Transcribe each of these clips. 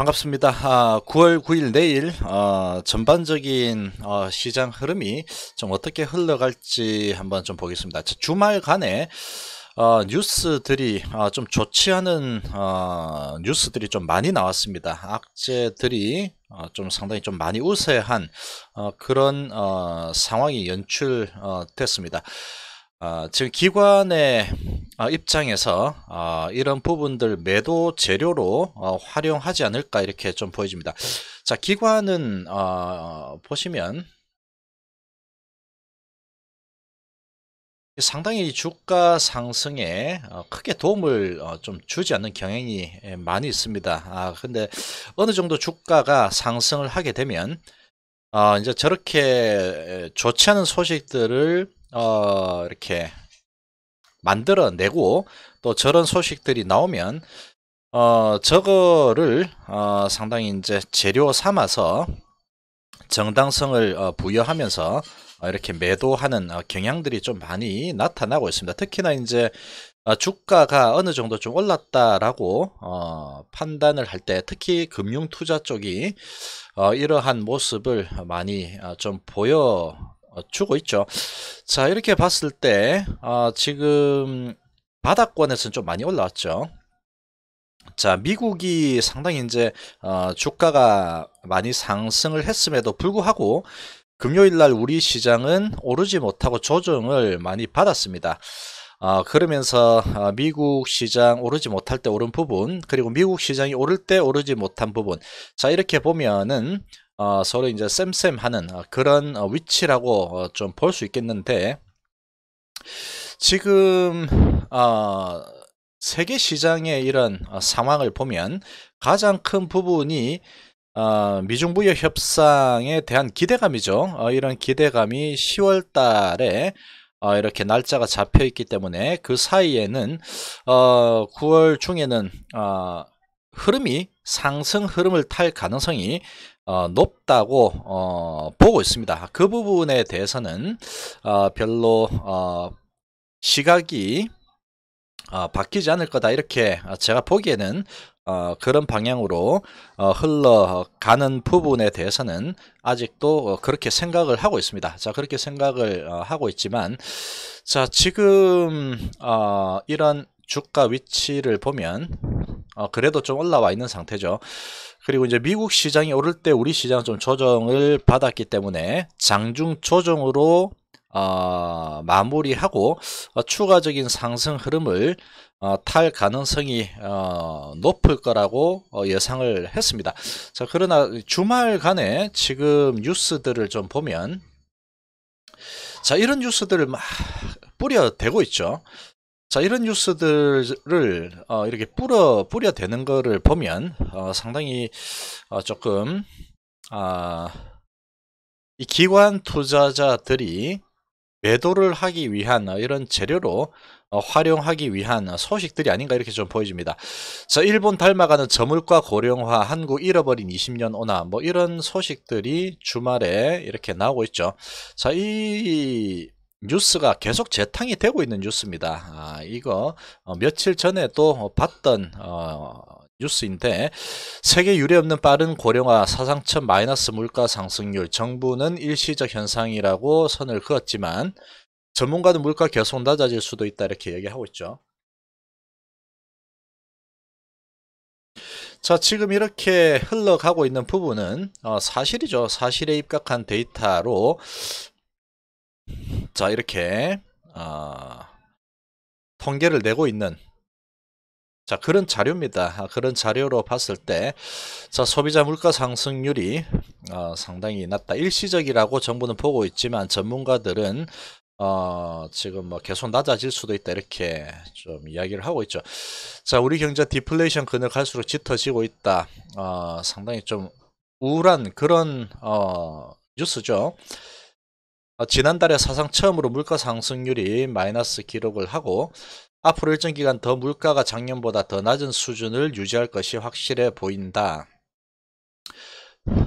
반갑습니다. 아, 9월 9일 내일 어, 전반적인 어, 시장 흐름이 좀 어떻게 흘러갈지 한번 좀 보겠습니다. 주말간에 어, 뉴스들이 어, 좀 좋지 않은 어, 뉴스들이 좀 많이 나왔습니다. 악재들이 어, 좀 상당히 좀 많이 우세한 어, 그런 어, 상황이 연출됐습니다. 어, 아, 지금 기관의 아, 입장에서 아, 이런 부분들 매도 재료로 어, 활용하지 않을까 이렇게 좀 보여집니다. 자, 기관은 어, 보시면 상당히 주가 상승에 어, 크게 도움을 어, 좀 주지 않는 경향이 예, 많이 있습니다. 아, 근데 어느 정도 주가가 상승을 하게 되면 아, 이제 저렇게 예, 좋지 않은 소식들을 어, 이렇게 만들어내고 또 저런 소식들이 나오면 어, 저거를 어, 상당히 이제 재료 삼아서 정당성을 어, 부여하면서 어, 이렇게 매도하는 어, 경향들이 좀 많이 나타나고 있습니다. 특히나 이제 어, 주가가 어느 정도 좀 올랐다라고 어, 판단을 할 때 특히 금융 투자 쪽이 어, 이러한 모습을 많이 어, 좀 보여 어, 주고 있죠. 자 이렇게 봤을 때 아, 지금 바닥권에서는 좀 많이 올라왔죠. 자 미국이 상당히 이제 어, 주가가 많이 상승을 했음에도 불구하고 금요일날 우리 시장은 오르지 못하고 조정을 많이 받았습니다. 어, 그러면서 아, 미국 시장 오르지 못할 때 오른 부분 그리고 미국 시장이 오를 때 오르지 못한 부분 자 이렇게 보면은 어, 서로 이제 쌤쌤하는 어, 그런 어, 위치라고 어, 좀볼 수 있겠는데 지금 어, 세계 시장의 이런 상황을 보면 가장 큰 부분이 어, 미중 부여 협상에 대한 기대감이죠. 어, 이런 기대감이 10월 달에 어, 이렇게 날짜가 잡혀 있기 때문에 그 사이에는 9월 중에는 흐름이 상승 흐름을 탈 가능성이 어, 높다고 어, 보고 있습니다. 그 부분에 대해서는 어, 별로 어, 시각이 어, 바뀌지 않을 거다 이렇게 제가 보기에는 어, 그런 방향으로 흘러가는 부분에 대해서는 아직도 그렇게 생각을 하고 있습니다. 자 그렇게 생각을 하고 있지만 자 지금 이런 주가 위치를 보면 어, 그래도 좀 올라와 있는 상태죠. 그리고 이제 미국 시장이 오를 때 우리 시장은 좀 조정을 받았기 때문에 장중 조정으로 어, 마무리하고 어, 추가적인 상승 흐름을 어, 탈 가능성이 어, 높을 거라고 어, 예상을 했습니다. 자, 그러나 주말간에 지금 뉴스들을 좀 보면 자 이런 뉴스들을 막 뿌려대고 있죠. 자, 이런 뉴스들을 어, 이렇게 뿌려, 뿌려되는 거를 보면 어, 상당히 어, 조금 아, 이 기관 투자자들이 매도를 하기 위한 이런 재료로 어, 활용하기 위한 소식들이 아닌가 이렇게 좀 보여집니다. 자, 일본 닮아가는 저물과 고령화, 한국 잃어버린 20년 오나 뭐 이런 소식들이 주말에 이렇게 나오고 있죠. 자, 이 뉴스가 계속 재탕이 되고 있는 뉴스입니다. 아, 이거 어, 며칠 전에 또 봤던 어, 뉴스인데 세계 유례 없는 빠른 고령화 사상 첫 마이너스 물가 상승률 정부는 일시적 현상이라고 선을 그었지만 전문가도 물가 계속 낮아질 수도 있다 이렇게 얘기하고 있죠. 자 지금 이렇게 흘러가고 있는 부분은 어, 사실이죠 사실에 입각한 데이터로 자 이렇게 어, 통계를 내고 있는 자 그런 자료입니다. 아, 그런 자료로 봤을 때자 소비자 물가 상승률이 어, 상당히 낮다. 일시적이라고 정부는 보고 있지만 전문가들은 어, 지금 뭐 계속 낮아질 수도 있다 이렇게 좀 이야기를 하고 있죠. 자 우리 경제 디플레이션 근을 갈수록 짙어지고 있다. 어, 상당히 좀 우울한 그런 어, 뉴스죠. 어, 지난달에 사상 처음으로 물가 상승률이 마이너스 기록을 하고 앞으로 일정 기간 더 물가가 작년보다 더 낮은 수준을 유지할 것이 확실해 보인다.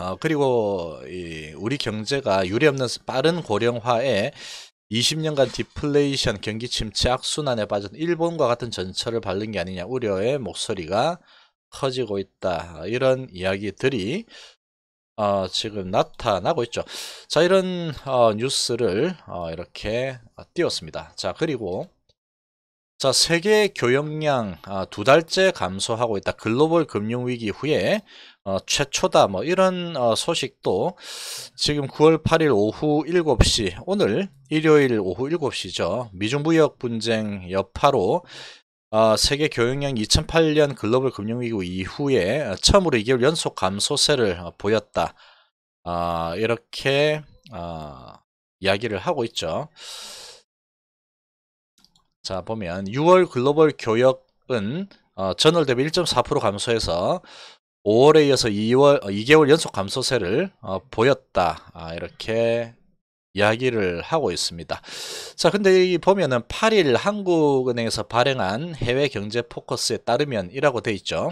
어, 그리고 우리 경제가 유례없는 빠른 고령화에 20년간 디플레이션 경기 침체 악순환에 빠진 일본과 같은 전철을 밟는 게 아니냐 우려의 목소리가 커지고 있다. 이런 이야기들이 어, 지금 나타나고 있죠. 자, 이런 어, 뉴스를 어, 이렇게 어, 띄웠습니다. 자, 그리고 자, 세계 교역량 아, 두 달째 감소하고 있다. 글로벌 금융위기 후에 어, 최초다. 뭐 이런 어, 소식도 지금 9월 8일 오후 7시 오늘 일요일 오후 7시죠. 미중무역 분쟁 여파로 어, 세계 교육량 2008년 글로벌 금융위기 이후에 처음으로 2개월 연속 감소세를 보였다. 어, 이렇게 어, 이야기를 하고 있죠. 자 보면 6월 글로벌 교역은 어, 전월 대비 1.4% 감소해서 5월에 이어서 2월 2개월 어, 연속 감소세를 어, 보였다. 아, 이렇게 이야기를 하고 있습니다. 자, 근데 여기 보면은 8일 한국은행에서 발행한 해외 경제 포커스에 따르면 이라고 돼 있죠.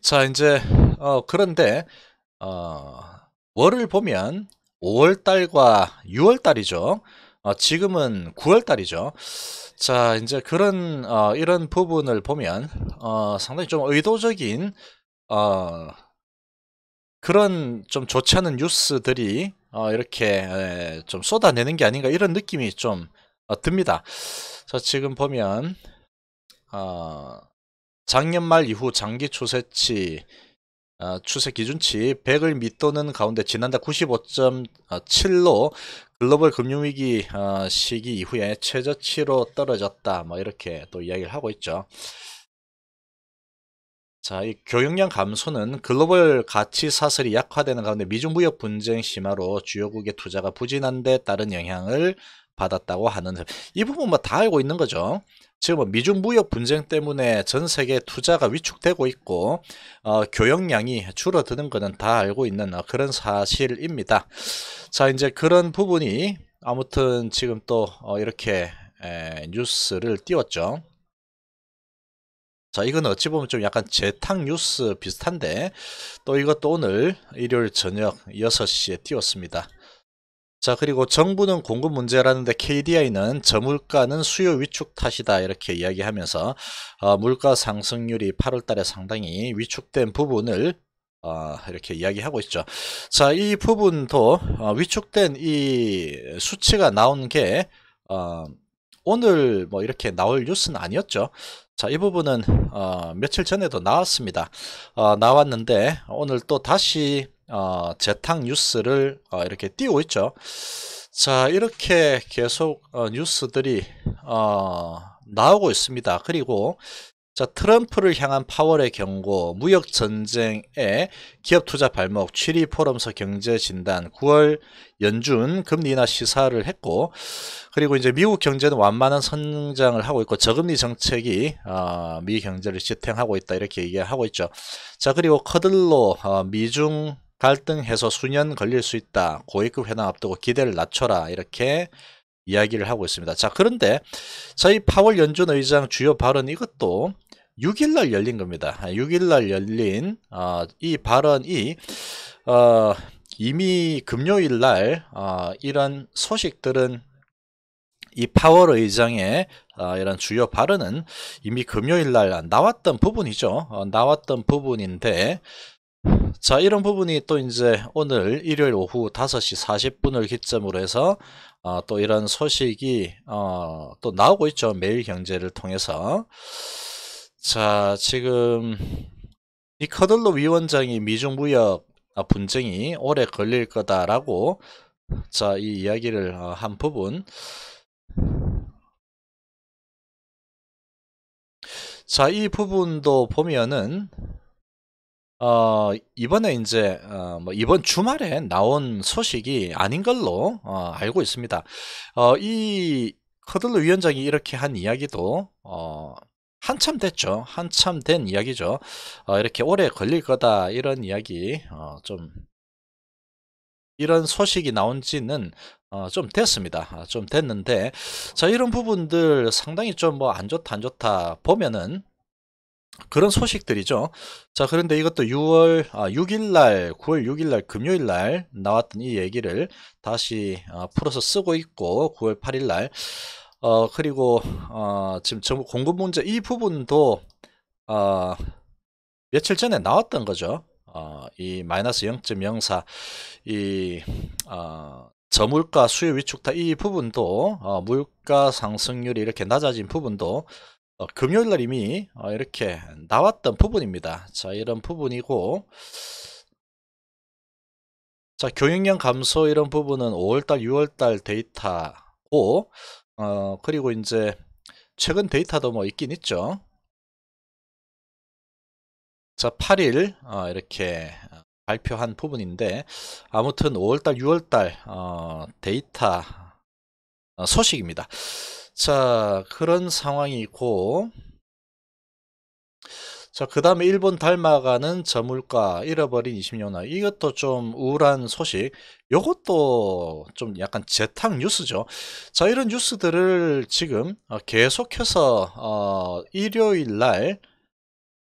자, 이제 어, 그런데 어, 월을 보면 5월 달과 6월 달이죠. 어, 지금은 9월 달이죠. 자, 이제 그런 어, 이런 부분을 보면 어, 상당히 좀 의도적인 어, 그런 좀 좋지 않은 뉴스들이 어, 이렇게 좀 쏟아내는 게 아닌가 이런 느낌이 좀 어, 듭니다. 자, 지금 보면 어, 작년 말 이후 장기 추세치 어, 추세 기준치 100을 밑도는 가운데 지난달 95.7로 글로벌 금융위기 어, 시기 이후에 최저치로 떨어졌다. 뭐 이렇게 또 이야기를 하고 있죠. 자, 이 교역량 감소는 글로벌 가치 사슬이 약화되는 가운데 미중 무역 분쟁 심화로 주요국의 투자가 부진한 데 따른 영향을 받았다고 하는 이 부분 뭐 다 알고 있는 거죠. 지금 뭐 미중 무역 분쟁 때문에 전 세계 투자가 위축되고 있고 어, 교역량이 줄어드는 것은 다 알고 있는 어, 그런 사실입니다. 자, 이제 그런 부분이 아무튼 지금 또 어, 이렇게 에, 뉴스를 띄웠죠. 자, 이건 어찌 보면 좀 약간 재탕 뉴스 비슷한데 또 이것도 오늘 일요일 저녁 6시에 띄웠습니다. 자, 그리고 정부는 공급 문제라는데 KDI는 저물가는 수요 위축 탓이다 이렇게 이야기하면서 어, 물가 상승률이 8월 달에 상당히 위축된 부분을 어, 이렇게 이야기하고 있죠. 자, 이 부분도 어, 위축된 이 수치가 나온 게 어, 오늘 뭐 이렇게 나올 뉴스는 아니었죠. 자, 이 부분은 어, 며칠 전에도 나왔습니다. 어, 나왔는데 오늘 또 다시 어, 재탕 뉴스를 어, 이렇게 띄고 우 있죠. 자, 이렇게 계속 어, 뉴스들이 어, 나오고 있습니다. 그리고 자, 트럼프를 향한 파월의 경고, 무역 전쟁에 기업 투자 발목, 취리 포럼서 경제 진단, 9월 연준 금리 인하 시사를 했고, 그리고 이제 미국 경제는 완만한 성장을 하고 있고 저금리 정책이 어, 미 경제를 지탱하고 있다 이렇게 얘기하고 있죠. 자, 그리고 커들로 어, 미중 갈등 해소 수년 걸릴 수 있다. 고위급 회담 앞두고 기대를 낮춰라 이렇게 이야기를 하고 있습니다. 자 그런데 저희 파월 연준 의장 주요 발언 이것도 6일날 열린 겁니다. 6일날 아, 열린 어, 이 발언이 어, 이미 금요일날 어, 이런 소식들은 이 파월 의장의 어, 이런 주요 발언은 이미 금요일날 나왔던 부분이죠. 어, 나왔던 부분인데 자 이런 부분이 또 이제 오늘 일요일 오후 5시 40분을 기점으로 해서 어, 또 이런 소식이 어, 또 나오고 있죠 매일경제를 통해서 자 지금 이 커들로 위원장이 미중 무역 분쟁이 오래 걸릴 거다라고 자이 이야기를 어, 한 부분 자 이 부분도 보면은 어, 이번에 이제, 어, 뭐 이번 주말에 나온 소식이 아닌 걸로, 어, 알고 있습니다. 어, 이 커들러 위원장이 이렇게 한 이야기도, 어, 한참 됐죠. 한참 된 이야기죠. 어, 이렇게 오래 걸릴 거다. 이런 이야기, 어, 좀, 이런 소식이 나온 지는 어, 좀 됐습니다. 아, 좀 됐는데, 자, 이런 부분들 상당히 좀 뭐 안 좋다, 안 좋다 보면은, 그런 소식들이죠. 자, 그런데 이것도 6월 아, 6일 날, 9월 6일 날 금요일 날 나왔던 이 얘기를 다시 어, 풀어서 쓰고 있고 9월 8일 날 어, 그리고 어, 지금 정부 공급 문제 이 부분도 어, 며칠 전에 나왔던 거죠. 어, 이 마이너스 0.04, 이 어, 저물가 수요 위축다이 부분도 어, 물가 상승률이 이렇게 낮아진 부분도 어, 금요일날 이미 어, 이렇게 나왔던 부분입니다. 자 이런 부분이고 자교육량 감소 이런 부분은 5월달 6월달 데이터고 어 그리고 이제 최근 데이터도 뭐 있긴 있죠. 자 8일 어, 이렇게 어, 발표한 부분인데 아무튼 5월달 6월달 어, 데이터 어, 소식입니다. 자, 그런 상황이 있고 자, 그 다음에 일본 닮아가는 저물가 잃어버린 20년화 이것도 좀 우울한 소식 요것도좀 약간 재탕 뉴스죠 자 이런 뉴스들을 지금 어, 계속해서 어, 일요일날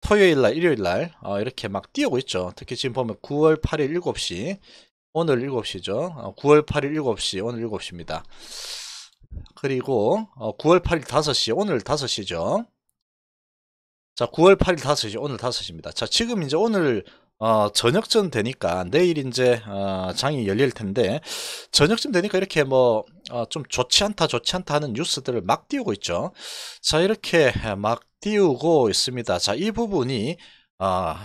토요일날 일요일날 어, 이렇게 막 띄우고 있죠 특히 지금 보면 9월 8일 7시 오늘 7시죠 어, 9월 8일 7시 오늘 7시입니다 그리고 9월 8일 5시 오늘 5시죠 자 9월 8일 5시 오늘 5시입니다 자 지금 이제 오늘 어, 저녁쯤 되니까 내일 이제 어, 장이 열릴 텐데 저녁쯤 되니까 이렇게 뭐좀 어, 좋지 않다 좋지 않다 하는 뉴스들을 막 띄우고 있죠 자 이렇게 막 띄우고 있습니다 자이 부분이 어,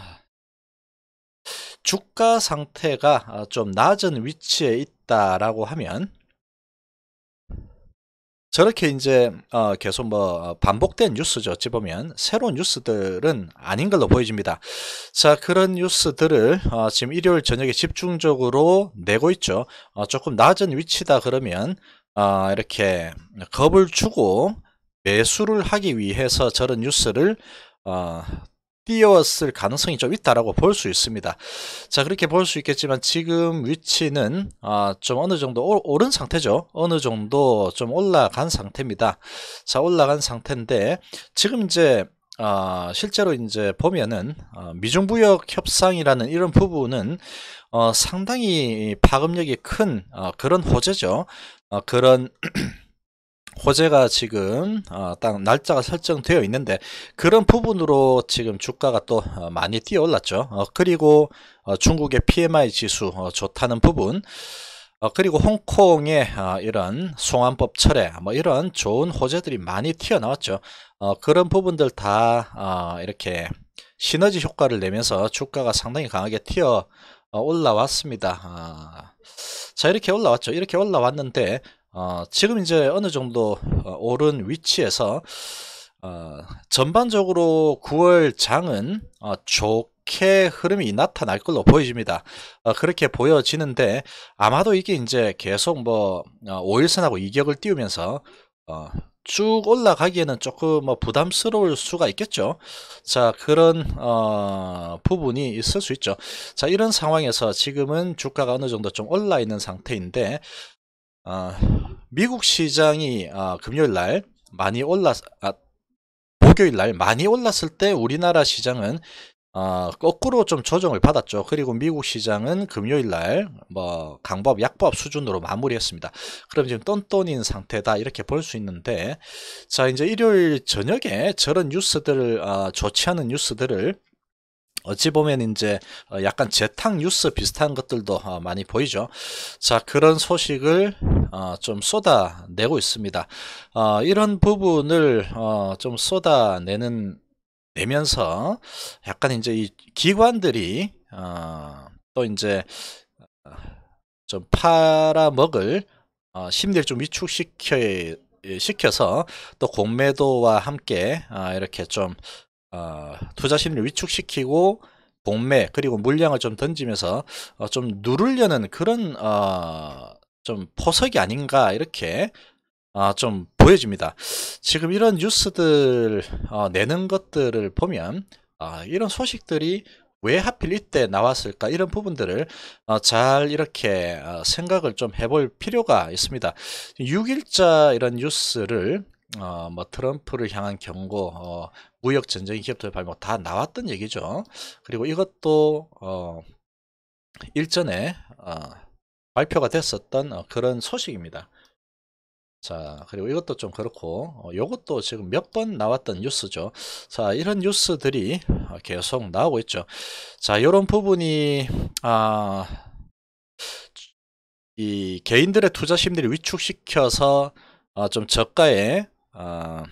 주가 상태가 아, 좀 낮은 위치에 있다라고 하면 저렇게 이제 어 계속 뭐 어, 반복된 뉴스죠. 어찌 보면 새로운 뉴스들은 아닌 걸로 보여집니다. 자 그런 뉴스들을 어 지금 일요일 저녁에 집중적으로 내고 있죠. 어 조금 낮은 위치다 그러면 어 이렇게 겁을 주고 매수를 하기 위해서 저런 뉴스를 어 띄었을 가능성이 좀 있다라고 볼 수 있습니다. 자 그렇게 볼 수 있겠지만 지금 위치는 아, 좀 어느 정도 오, 오른 상태죠. 어느 정도 좀 올라간 상태입니다. 자 올라간 상태인데 지금 이제 아, 실제로 이제 보면은 아, 미중무역 협상이라는 이런 부분은 어, 상당히 파급력이 큰 어, 그런 호재죠. 어, 그런 호재가 지금 어, 딱 날짜가 설정되어 있는데 그런 부분으로 지금 주가가 또 어, 많이 뛰어올랐죠. 어, 그리고 어, 중국의 PMI 지수 어, 좋다는 부분 어, 그리고 홍콩의 어, 이런 송환법 철회 뭐 이런 좋은 호재들이 많이 튀어나왔죠. 어, 그런 부분들 다 어, 이렇게 시너지 효과를 내면서 주가가 상당히 강하게 튀어 어, 올라왔습니다. 아... 자 이렇게 올라왔죠. 이렇게 올라왔는데 어, 지금 이제 어느 정도 어, 오른 위치에서 어, 전반적으로 9월 장은 어, 좋게 흐름이 나타날 걸로 보여집니다. 어, 그렇게 보여지는데 아마도 이게 이제 계속 뭐 어, 5일선하고 이격을 띄우면서 어, 쭉 올라가기에는 조금 뭐 부담스러울 수가 있겠죠. 자, 그런 어, 부분이 있을 수 있죠. 자, 이런 상황에서 지금은 주가가 어느 정도 좀 올라 있는 상태인데 아, 미국 시장이 어, 금요일 날 많이 올랐, 아, 목요일 날 많이 올랐을 때 우리나라 시장은 어, 거꾸로 좀 조정을 받았죠. 그리고 미국 시장은 금요일 날뭐 강법, 약법 수준으로 마무리했습니다. 그럼 지금 똔똔인 상태다 이렇게 볼 수 있는데 자 이제 일요일 저녁에 저런 뉴스들을 어, 좋지 않은 뉴스들을 어찌 보면 이제 어, 약간 재탕 뉴스 비슷한 것들도 많이 보이죠. 자 그런 소식을 어, 좀 쏟아내고 있습니다. 어, 이런 부분을 어, 좀 쏟아내는 내면서 약간 이제 이 기관들이 어, 또 이제 좀 팔아먹을 심리를 좀 위축시켜 예, 시켜서 또 공매도와 함께 이렇게 좀 투자 심리를 위축시키고 공매 그리고 물량을 좀 던지면서 좀 누르려는 그런 좀 포석이 아닌가 이렇게 어, 좀 보여집니다. 지금 이런 뉴스들 어, 내는 것들을 보면 어, 이런 소식들이 왜 하필 이때 나왔을까 이런 부분들을 어, 잘 이렇게 생각을 좀 해볼 필요가 있습니다. 6일자 이런 뉴스를 어, 뭐 트럼프를 향한 경고, 어, 무역 전쟁 기업들 발목 다 나왔던 얘기죠. 그리고 이것도 어, 일전에 어, 발표가 됐었던 어, 그런 소식입니다. 자 그리고 이것도 좀 그렇고 이것도 어, 지금 몇 번 나왔던 뉴스죠 자 이런 뉴스들이 어, 계속 나오고 있죠 자 이런 부분이 아, 이 개인들의 투자심리를 위축시켜서 좀 저가에 아,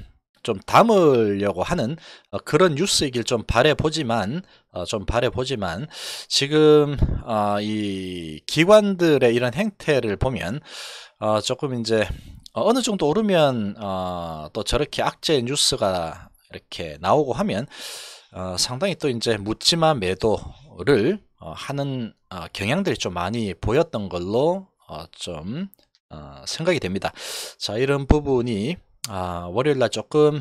좀 담으려고 하는 어, 그런 뉴스이길 좀 바래보지만 어, 좀 바래보지만 지금 어, 이 기관들의 이런 행태를 보면 어, 조금 이제 어, 어느 어 정도 오르면 어, 또 저렇게 악재 뉴스가 이렇게 나오고 하면 어, 상당히 또 이제 묻지마 매도를 어, 하는 어, 경향들이 좀 많이 보였던 걸로 어, 좀 어, 생각이 됩니다. 자 이런 부분이 아, 월요일날 조금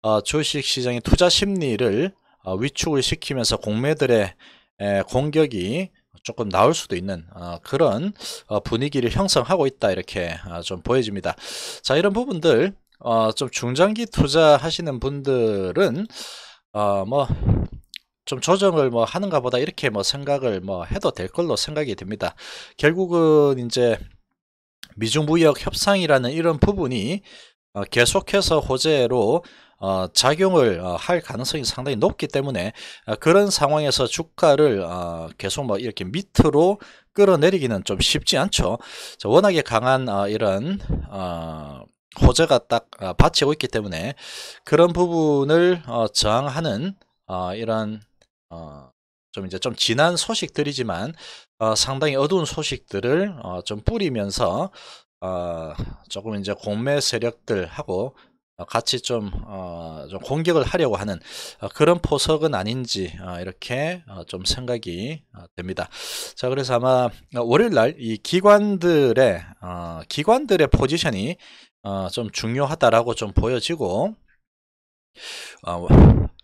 어, 주식시장의 투자 심리를 어, 위축을 시키면서 공매들의 에, 공격이 조금 나올 수도 있는 어, 그런 어, 분위기를 형성하고 있다 이렇게 어, 좀 보여집니다. 자 이런 부분들 어, 좀 중장기 투자하시는 분들은 어, 뭐. 좀 조정을 뭐 하는가 보다 이렇게 뭐 생각을 뭐 해도 될 걸로 생각이 됩니다. 결국은 이제 미중 무역 협상이라는 이런 부분이 어, 계속해서 호재로 어, 작용을 어, 할 가능성이 상당히 높기 때문에 그런 상황에서 주가를 계속 뭐 이렇게 밑으로 끌어내리기는 좀 쉽지 않죠. 워낙에 강한 이런 호재가 딱 받치고 있기 때문에 그런 부분을 저항하는 이런 좀 이제 좀 지난 소식들이지만 상당히 어두운 소식들을 좀 뿌리면서 어, 조금 이제 공매 세력들하고 어, 같이 좀, 어, 좀 공격을 하려고 하는 어, 그런 포석은 아닌지 어, 이렇게 좀 생각이 됩니다. 자, 그래서 아마 월요일 날 이 기관들의 어, 기관들의 포지션이 어, 좀 중요하다라고 좀 보여지고 어,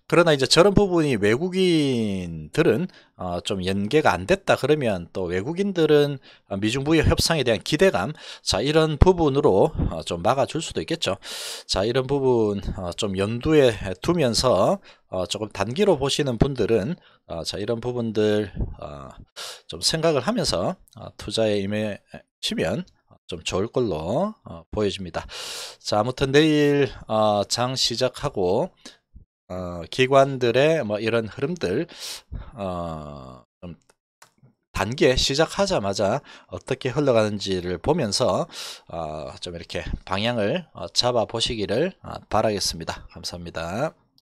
그러나 이제 저런 부분이 외국인들은 어, 좀 연계가 안 됐다 그러면 또 외국인들은 어, 미중 무역 협상에 대한 기대감 자 이런 부분으로 어, 좀 막아줄 수도 있겠죠 자 이런 부분 어, 좀 연두에 두면서 어, 조금 단기로 보시는 분들은 어, 자 이런 부분들 어, 좀 생각을 하면서 어, 투자에 임해시면 어, 좀 좋을 걸로 어, 보여집니다 자 아무튼 내일 어, 장 시작하고 어, 기관들의 뭐 이런 흐름들 어, 단계 시작하자마자 어떻게 흘러가는지를 보면서 어, 좀 이렇게 방향을 어, 잡아 보시기를 어, 바라겠습니다. 감사합니다.